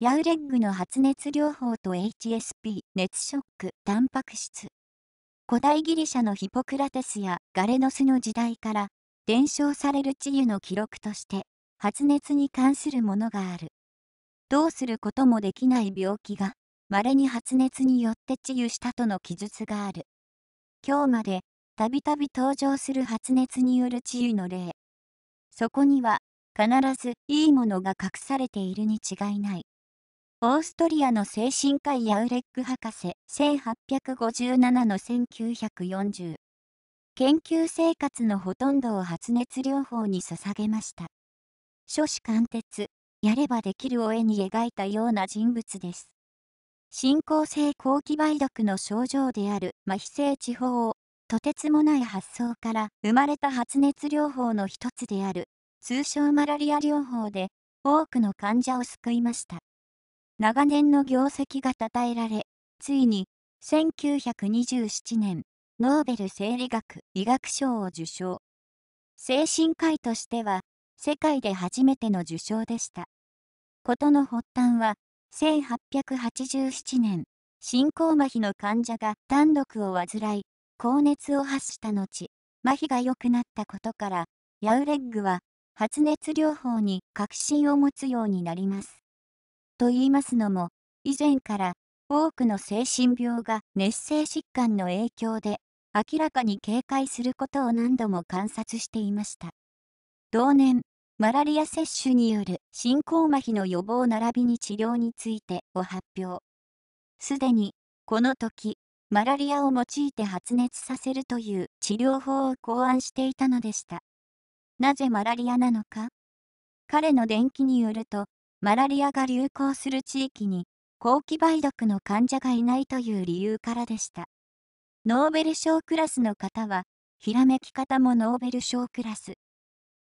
ヤウレッグの発熱療法と HSP、熱ショック、タンパク質。古代ギリシャのヒポクラテスやガレノスの時代から、伝承される治癒の記録として、発熱に関するものがある。どうすることもできない病気が、稀に発熱によって治癒したとの記述がある。今日まで、たびたび登場する発熱による治癒の例。そこには、必ずいいものが隠されているに違いない。オーストリアの精神科医ヤウレック博士、1857の1940。研究生活のほとんどを発熱療法に捧げました。初子貫徹、やればできるを絵に描いたような人物です。進行性後期梅毒の症状である麻痺性地方を、とてつもない発想から生まれた発熱療法の一つである、通称マラリア療法で、多くの患者を救いました。長年の業績が称えられ、ついに1927年、ノーベル生理学・医学賞を受賞。精神科医としては、世界で初めての受賞でした。事の発端は、1887年、進行麻痺の患者が単独を患い、高熱を発した後、麻痺が良くなったことから、ヤウレッグは発熱療法に確信を持つようになります。と言いますのも、以前から多くの精神病が熱性疾患の影響で明らかに警戒することを何度も観察していました。同年、マラリア接種による進行麻痺の予防並びに治療についてを発表。すでに、この時、マラリアを用いて発熱させるという治療法を考案していたのでした。なぜマラリアなのか彼の伝記によると、マラリアが流行する地域に、後期梅毒の患者がいないという理由からでした。ノーベル賞クラスの方は、ひらめき方もノーベル賞クラス。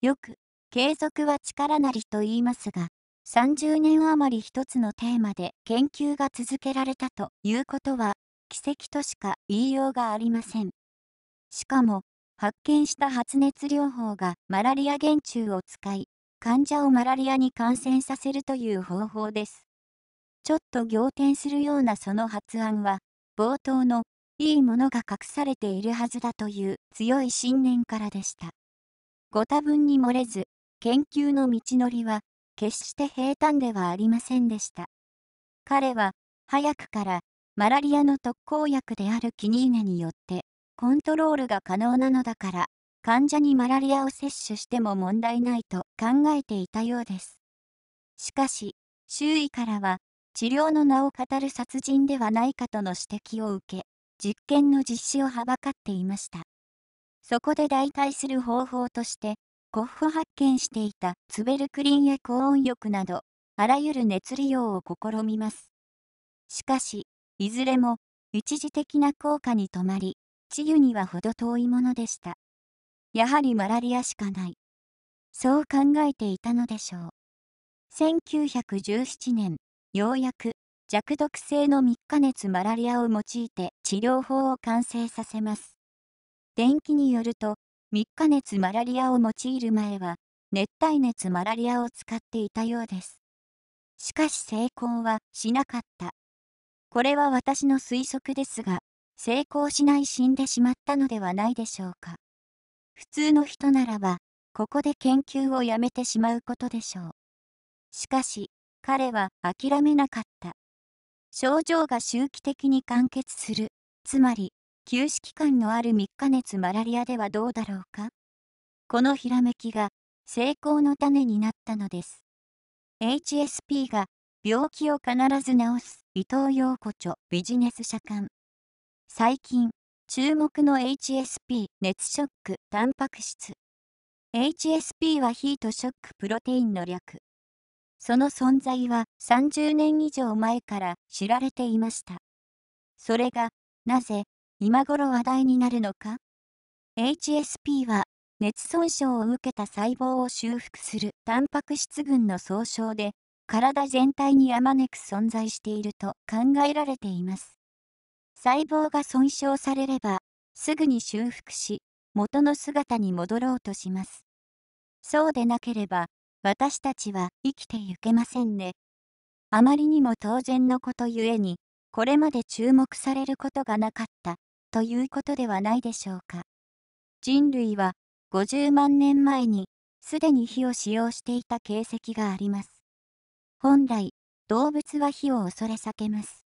よく、継続は力なりと言いますが、30年余り一つのテーマで研究が続けられたということは、奇跡としか言いようがありません。しかも、発見した発熱療法がマラリア原虫を使い、患者をマラリアに感染させるという方法です。ちょっと仰天するようなその発案は、冒頭のいいものが隠されているはずだという強い信念からでした。ご多分に漏れず、研究の道のりは決して平坦ではありませんでした。彼は早くからマラリアの特効薬であるキニーネによってコントロールが可能なのだから患者にマラリアを摂取しても問題ないと考えていたようです。しかし、周囲からは、治療の名を語る殺人ではないかとの指摘を受け、実験の実施をはばかっていました。そこで代替する方法として、国ッ発見していたツベルクリンや高温浴など、あらゆる熱利用を試みます。しかし、いずれも一時的な効果に止まり、治癒には程遠いものでした。やはりマラリアしかない。そう考えていたのでしょう。1917年、ようやく弱毒性の3日熱マラリアを用いて治療法を完成させます。電気によると、3日熱マラリアを用いる前は、熱帯熱マラリアを使っていたようです。しかし成功はしなかった。これは私の推測ですが、成功しない死んでしまったのではないでしょうか。普通の人ならば、ここで研究をやめてしまうことでしょう。しかし、彼は諦めなかった。症状が周期的に完結する、つまり、休止期間のある3日熱マラリアではどうだろうかこのひらめきが成功の種になったのです。HSP が病気を必ず治す伊藤洋子著ビジネス社官。最近、注目の HSP 熱ショックタンパク質 HSP はヒートショックプロテインの略。その存在は30年以上前から知られていました。それが、なぜ、今頃話題になるのか ?HSP は、熱損傷を受けた細胞を修復するタンパク質群の総称で、体全体にあまねく存在していると考えられています。細胞が損傷されれば、すぐに修復し、元の姿に戻ろうとします。そうでなければ、私たちは生きてゆけませんね。あまりにも当然のことゆえに、これまで注目されることがなかった、ということではないでしょうか。人類は、50万年前に、すでに火を使用していた形跡があります。本来、動物は火を恐れ避けます。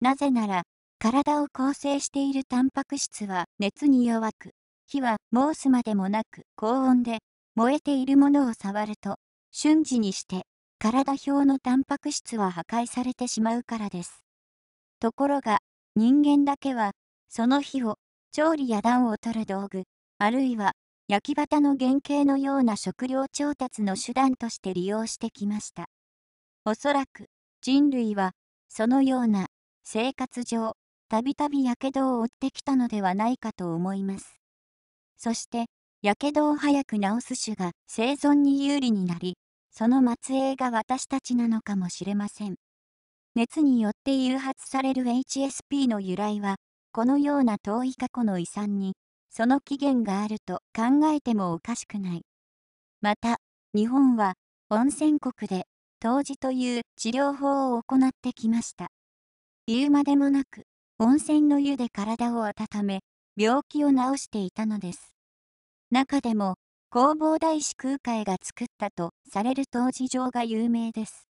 なぜなら、体を構成しているタンパク質は熱に弱く、火は申すまでもなく高温で燃えているものを触ると瞬時にして体表のタンパク質は破壊されてしまうからです。ところが人間だけはその火を調理や暖を取る道具あるいは焼き畑の原型のような食料調達の手段として利用してきました。おそらく人類はそのような生活上たびたびやけどを負ってきたのではないかと思います。そして、やけどを早く治す種が生存に有利になり、その末裔が私たちなのかもしれません。熱によって誘発される HSP の由来は、このような遠い過去の遺産に、その起源があると考えてもおかしくない。また、日本は温泉国で、湯治という治療法を行ってきました。言うまでもなく、温泉の湯で体を温め、病気を治していたのです。中でも、弘法大師空海が作ったとされる当時城が有名です。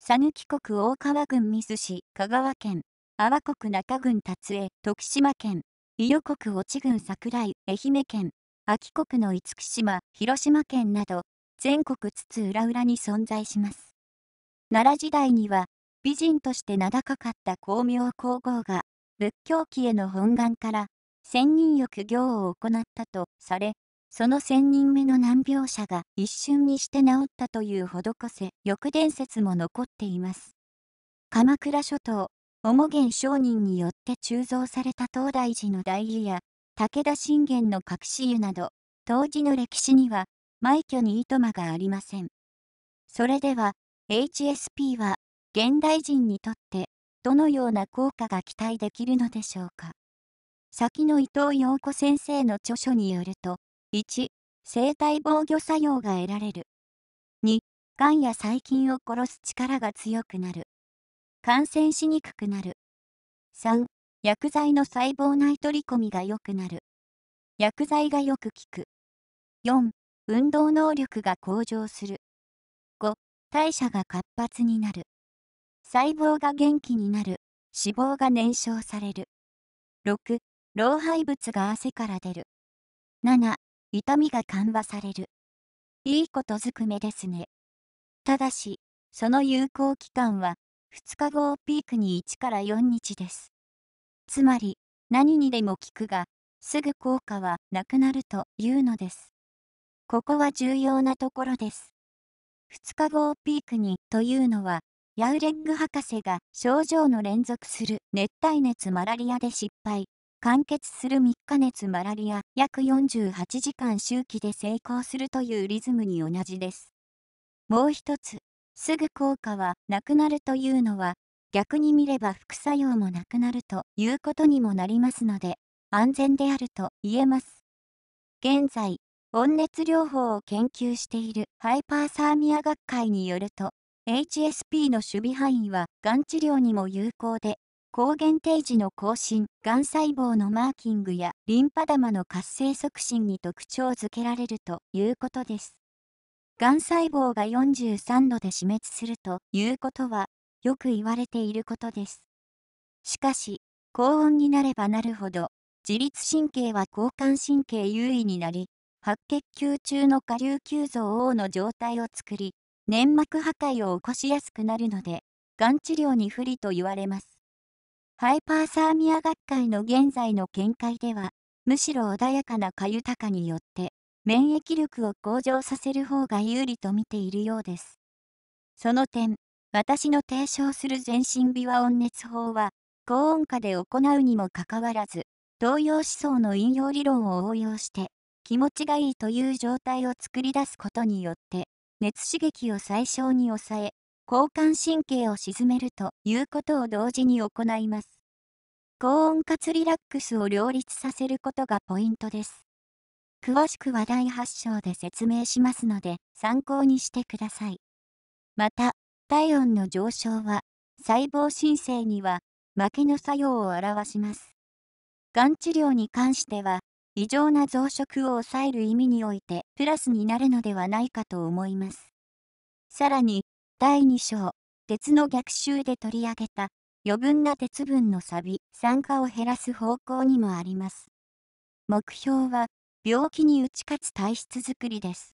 讃岐国大川郡水市、香川県、阿波国中郡達江、徳島県、伊予国越智郡桜井、愛媛県、秋国の厳島、広島県など、全国津々浦々に存在します。奈良時代には、美人として名高かった光明皇后が、仏教期への本願から千人浴行を行ったとされ、その千人目の難病者が一瞬にして治ったという施せ、翌伝説も残っています。鎌倉諸島、重源商人によって鋳造された東大寺の大湯や、武田信玄の隠し湯など、当時の歴史には、埋挙に糸間がありません。それでは、HSP は、現代人にとって、どのような効果が期待できるのでしょうか。先の伊藤陽子先生の著書によると、1、生体防御作用が得られる。2、癌や細菌を殺す力が強くなる。感染しにくくなる。3、薬剤の細胞内取り込みが良くなる。薬剤がよく効く。4、運動能力が向上する。5、代謝が活発になる。細胞が元気になる。脂肪が燃焼される。6老廃物が汗から出る。7、痛みが緩和される。いいことずくめですね。ただし、その有効期間は、2日後をピークに1から4日です。つまり、何にでも効くが、すぐ効果はなくなるというのです。ここは重要なところです。2日後をピークにというのは、ヤウレッグ博士が症状の連続する熱帯熱マラリアで失敗完結する3日熱マラリア約48時間周期で成功するというリズムに同じです。もう一つ、すぐ効果はなくなるというのは、逆に見れば副作用もなくなるということにもなりますので、安全であると言えます。現在、温熱療法を研究しているハイパーサーミア学会によると、HSP の守備範囲はがん治療にも有効で、抗原定時の更新、がん細胞のマーキングやリンパ玉の活性促進に特徴づけられるということです。がん細胞が43度で死滅するということは、よく言われていることです。しかし、高温になればなるほど、自律神経は交感神経優位になり、白血球中の下流球増 O の状態を作り、粘膜破壊を起こしやすくなるので、がん治療に不利と言われます。ハイパーサーミア学会の現在の見解では、むしろ穏やかなかゆたかによって、免疫力を向上させる方が有利と見ているようです。その点、私の提唱する全身美和温熱法は、高温下で行うにもかかわらず、東洋思想の引用理論を応用して、気持ちがいいという状態を作り出すことによって、熱刺激を最小に抑え、交感神経を沈めるということを同時に行います。高温かつリラックスを両立させることがポイントです。詳しくは第8章で説明しますので参考にしてください。また、体温の上昇は細胞新生には負けの作用を表します。がん治療に関しては異常な増殖を抑える意味においてプラスになるのではないかと思います。さらに、第2章、鉄の逆襲で取り上げた、余分な鉄分の錆ビ酸化を減らす方向にもあります。目標は、病気に打ち勝つ体質づくりです。